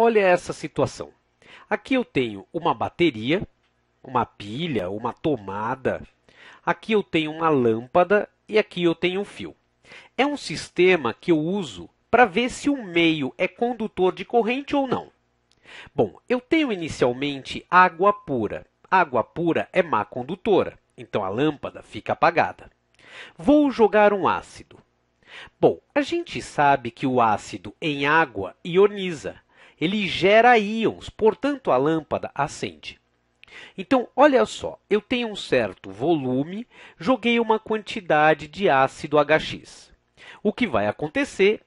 Olha essa situação. Aqui eu tenho uma bateria, uma pilha, uma tomada. Aqui eu tenho uma lâmpada e aqui eu tenho um fio. É um sistema que eu uso para ver se o meio é condutor de corrente ou não. Bom, eu tenho inicialmente água pura. água pura é má condutora, então a lâmpada fica apagada. Vou jogar um ácido. Bom, a gente sabe que o ácido em água ioniza, ele gera íons, portanto a lâmpada acende. Então, olha só, eu tenho um certo volume, joguei uma quantidade de ácido HX. O que vai acontecer?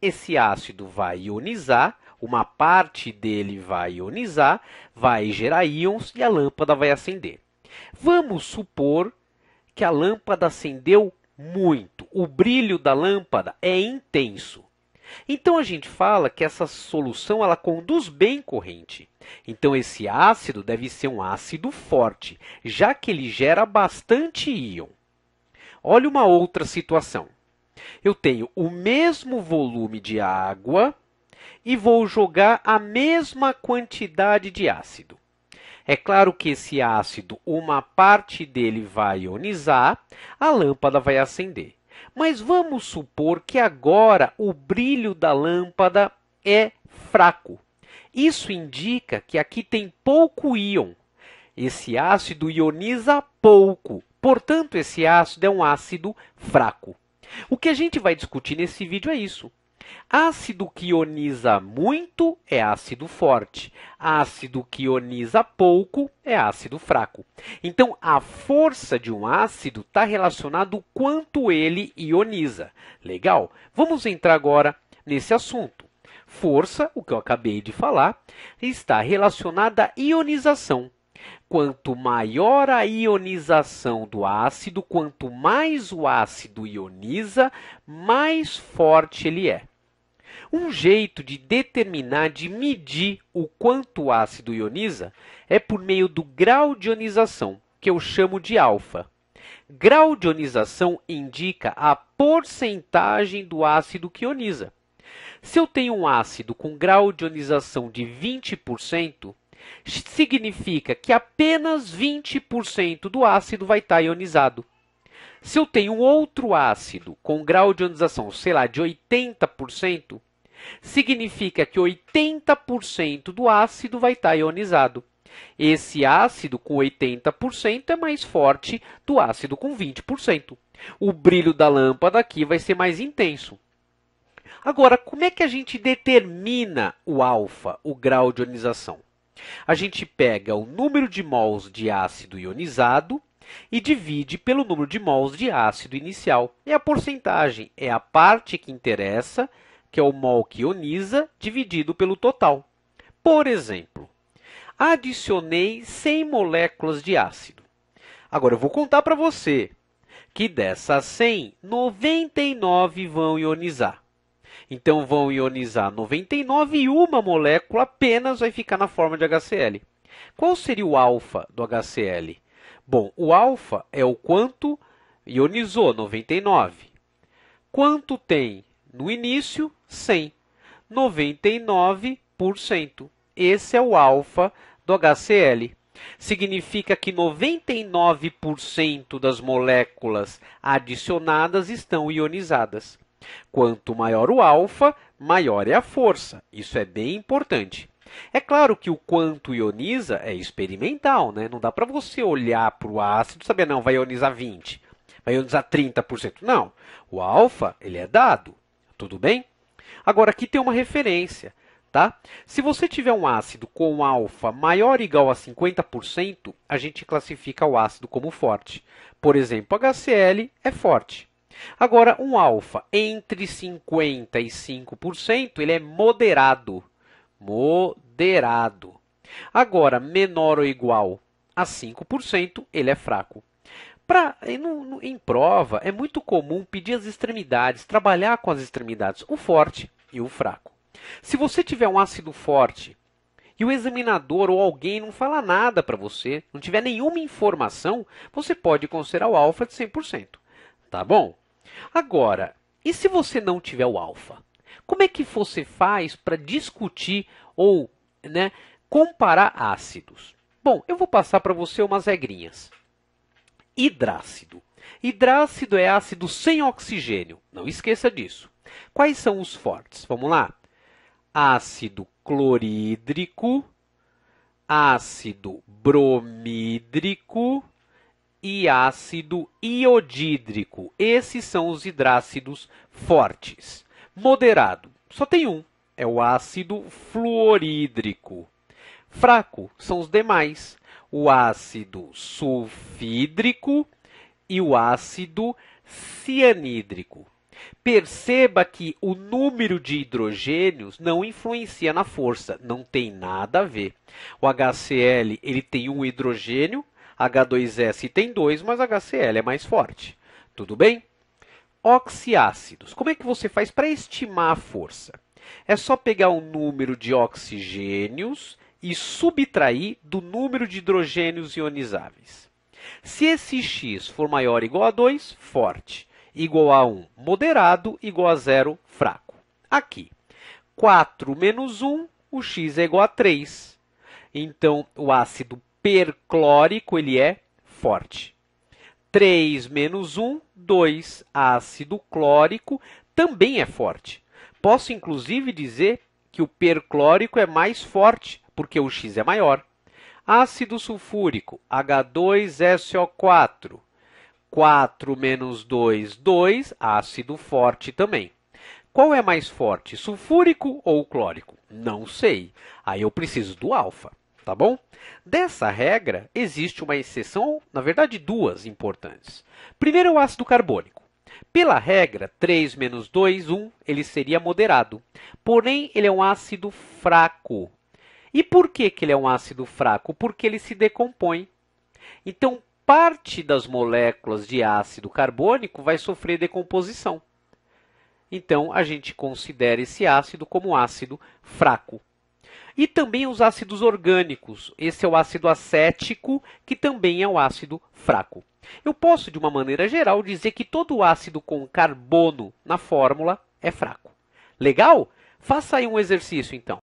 Esse ácido vai ionizar, uma parte dele vai ionizar, vai gerar íons e a lâmpada vai acender. Vamos supor que a lâmpada acendeu muito. O brilho da lâmpada é intenso. Então a gente fala que essa solução ela conduz bem corrente. Então esse ácido deve ser um ácido forte, já que ele gera bastante íon. Olha uma outra situação. Eu tenho o mesmo volume de água e vou jogar a mesma quantidade de ácido. É claro que esse ácido, uma parte dele vai ionizar, a lâmpada vai acender. Mas vamos supor que agora o brilho da lâmpada é fraco. Isso indica que aqui tem pouco íon. Esse ácido ioniza pouco, portanto, esse ácido é um ácido fraco. O que a gente vai discutir nesse vídeo é isso. Ácido que ioniza muito é ácido forte. Ácido que ioniza pouco é ácido fraco. Então, a força de um ácido está relacionada ao quanto ele ioniza. Legal? Vamos entrar agora nesse assunto. Força, o que eu acabei de falar, está relacionada à ionização. Quanto maior a ionização do ácido, quanto mais o ácido ioniza, mais forte ele é. Um jeito de determinar, de medir o quanto o ácido ioniza é por meio do grau de ionização, que eu chamo de alfa. Grau de ionização indica a porcentagem do ácido que ioniza. Se eu tenho um ácido com grau de ionização de 20%, significa que apenas 20% do ácido vai estar ionizado. Se eu tenho outro ácido com grau de ionização, sei lá, de 80%, significa que 80% do ácido vai estar ionizado. Esse ácido com 80% é mais forte do ácido com 20%. O brilho da lâmpada aqui vai ser mais intenso. Agora, como é que a gente determina o alfa, o grau de ionização? A gente pega o número de mols de ácido ionizado e divide pelo número de mols de ácido inicial. E a porcentagem é a parte que interessa, que é o mol que ioniza, dividido pelo total. Por exemplo, adicionei 100 moléculas de ácido. Agora, eu vou contar para você que dessas 100, 99 vão ionizar. Então, vão ionizar 99 e uma molécula apenas vai ficar na forma de HCl. Qual seria o alfa do HCl? Bom, o alfa é o quanto ionizou, 99. Quanto tem no início? 100. 99%. Esse é o alfa do HCl. Significa que 99% das moléculas adicionadas estão ionizadas. Quanto maior o alfa, maior é a força. Isso é bem importante. É claro que o quanto ioniza é experimental, né? Não dá para você olhar para o ácido e saber, não, vai ionizar 20, vai ionizar 30%. Não. O alfa, ele é dado. Tudo bem? Agora, aqui tem uma referência. Tá? Se você tiver um ácido com alfa maior ou igual a 50%, a gente classifica o ácido como forte. Por exemplo, HCl é forte. Agora, um alfa entre 50% e 5%, ele é moderado moderado. Agora, menor ou igual a 5%, ele é fraco. Pra, em, em prova, é muito comum pedir as extremidades, trabalhar com as extremidades, o forte e o fraco. Se você tiver um ácido forte e o examinador ou alguém não fala nada para você, não tiver nenhuma informação, você pode considerar o alfa de 100%. Tá bom? Agora, e se você não tiver o alfa? Como é que você faz para discutir ou né, comparar ácidos? Bom, eu vou passar para você umas regrinhas. Hidrácido. Hidrácido é ácido sem oxigênio, não esqueça disso. Quais são os fortes? Vamos lá. Ácido clorídrico, ácido bromídrico e ácido iodídrico. Esses são os hidrácidos fortes. Moderado, só tem um, é o ácido fluorídrico. Fraco são os demais, o ácido sulfídrico e o ácido cianídrico. Perceba que o número de hidrogênios não influencia na força, não tem nada a ver. O HCl ele tem um hidrogênio, H2S tem dois, mas HCl é mais forte. Tudo bem? Oxiácidos. Como é que você faz para estimar a força? É só pegar o número de oxigênios e subtrair do número de hidrogênios ionizáveis. Se esse x for maior ou igual a 2, forte. Igual a 1, moderado. Igual a 0, fraco. Aqui, 4 menos 1, o x é igual a 3. Então, o ácido perclórico ele é forte. 3 menos 1, 2, ácido clórico, também é forte. Posso inclusive dizer que o perclórico é mais forte, porque o X é maior. Ácido sulfúrico, H2SO4. 4 menos 2, 2, ácido forte também. Qual é mais forte, sulfúrico ou clórico? Não sei. Aí eu preciso do alfa tá bom? Dessa regra, existe uma exceção, na verdade, duas importantes. Primeiro, é o ácido carbônico. Pela regra 3 menos 2, 1, ele seria moderado. Porém, ele é um ácido fraco. E por que, que ele é um ácido fraco? Porque ele se decompõe. Então, parte das moléculas de ácido carbônico vai sofrer decomposição. Então, a gente considera esse ácido como ácido fraco e também os ácidos orgânicos. Esse é o ácido acético, que também é um ácido fraco. Eu posso, de uma maneira geral, dizer que todo ácido com carbono na fórmula é fraco. Legal? Faça aí um exercício então.